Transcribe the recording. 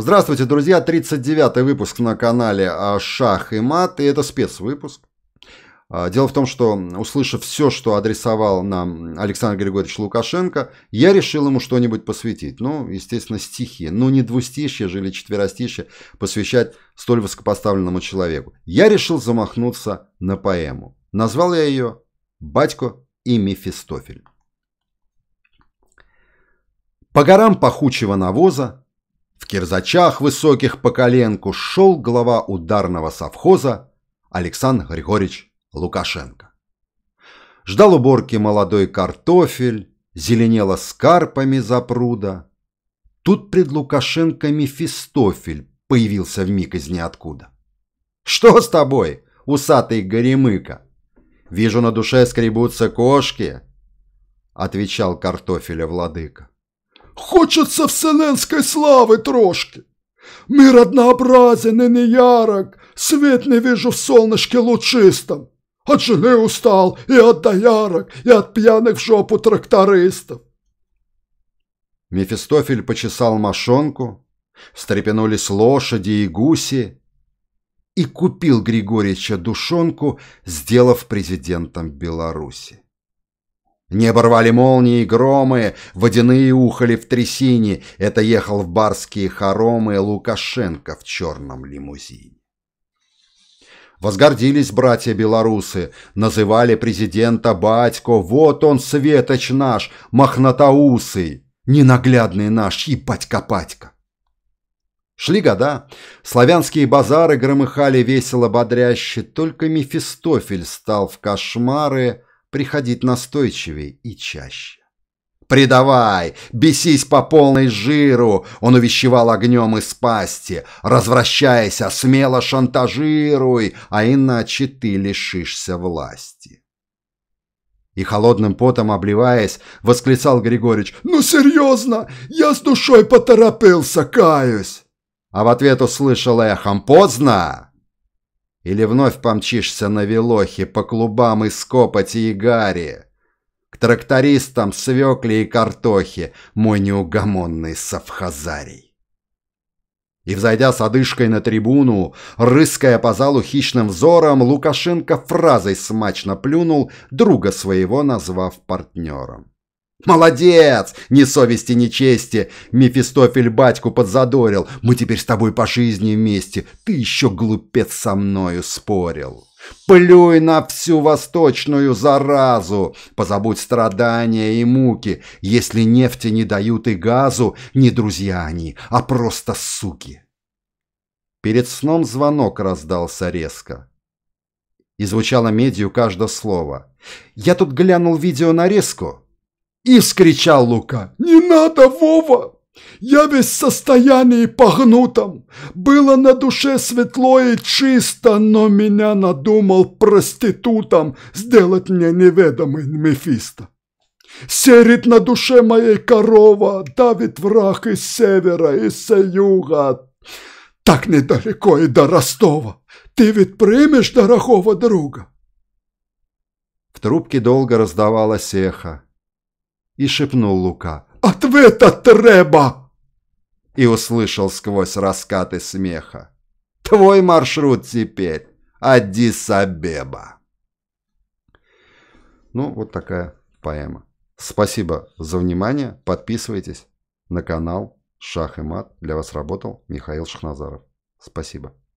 Здравствуйте, друзья! 39-й выпуск на канале а, «Шах и мат», и это спецвыпуск. А, дело в том, что, услышав все, что адресовал нам Александр Григорьевич Лукашенко, я решил ему что-нибудь посвятить. Ну, естественно, стихи. Ну, не двустишье же или четверостишье посвящать столь высокопоставленному человеку. Я решил замахнуться на поэму. Назвал я ее «Батько и Мефистофель». По горам пахучего навоза в кирзачах высоких по коленку шел глава ударного совхоза Александр Григорьевич Лукашенко. Ждал уборки молодой картофель, зеленела скарпами за пруда. Тут пред Лукашенко Мефистофель появился в миг из ниоткуда. «Что с тобой, усатый горемыка? Вижу, на душе скребутся кошки», — отвечал картофеля владыка. Хочеться вселенської слави трошки. Мир однообразен не ярок свет не вижу в солнышке лучистом. От жены устал и от доярок, и от пьяных в жопу трактористов. Мефистофель почесал мошонку, встрепенулись лошади и гуси, и купил Григорича душонку, сделав президентом Беларуси. Небо рвали молнии и громы, водяные ухали в трясине. Это ехал в барские хоромы Лукашенко в черном лимузине. Возгордились братья-белорусы, называли президента батько, вот он, светоч наш, мохнатоусый, ненаглядный наш, ебать-копатька. Шли года, славянские базары громыхали весело-бодряще, только Мефистофель стал в кошмары, приходить настойчивее и чаще. «Предавай! Бесись по полной жиру!» Он увещевал огнем из пасти. «Развращайся! Смело шантажируй! А иначе ты лишишься власти!» И холодным потом обливаясь, восклицал Григорьевич. «Ну серьезно? Я с душой поторопился, каюсь!» А в ответ услышал эхом «Поздно!» Или вновь помчишься на велохе по клубам из копоти и гари? К трактористам свекле и картохи, мой неугомонный совхозарий. И, взойдя с одышкой на трибуну, рыская по залу хищным взором, Лукашенко фразой смачно плюнул, друга своего назвав партнером. «Молодец! Ни совести, ни чести! Мефистофель батьку подзадорил. Мы теперь с тобой по жизни вместе. Ты еще, глупец, со мною спорил. Плюй на всю восточную заразу! Позабудь страдания и муки. Если нефти не дают и газу, не друзья они, а просто суки!» Перед сном звонок раздался резко. И звучало медью каждое слово. «Я тут глянул видео нарезку и вскричал Лука. «Не надо, Вова! Я весь в состоянии погнутом. Было на душе светло и чисто, но меня надумал проститутом сделать мне неведомый Мефисто. Серит на душе моей корова, давит враг из севера, и с юга. Так недалеко и до Ростова. Ты ведь примешь дорогого друга?» В трубке долго раздавалось эхо и шепнул Лука. «Ответа треба!» И услышал сквозь раскаты смеха. «Твой маршрут теперь Аддис-Абеба!» Ну, вот такая поэма. Спасибо за внимание. Подписывайтесь на канал Шах и мат. Для вас работал Михаил Шахназаров. Спасибо.